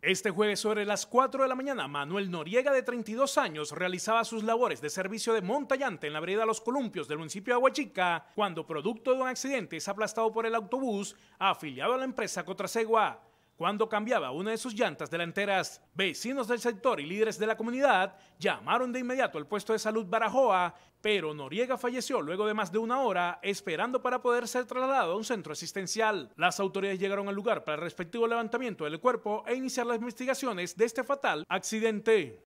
Este jueves sobre las 4 de la mañana, Manuel Noriega, de 32 años, realizaba sus labores de servicio de montallante en la vereda Los Columpios del municipio de Aguachica, cuando producto de un accidente es aplastado por el autobús afiliado a la empresa Cotrasegua. Cuando cambiaba una de sus llantas delanteras, vecinos del sector y líderes de la comunidad llamaron de inmediato al puesto de salud Barajoa, pero Noriega falleció luego de más de una hora esperando para poder ser trasladado a un centro asistencial. Las autoridades llegaron al lugar para el respectivo levantamiento del cuerpo e iniciar las investigaciones de este fatal accidente.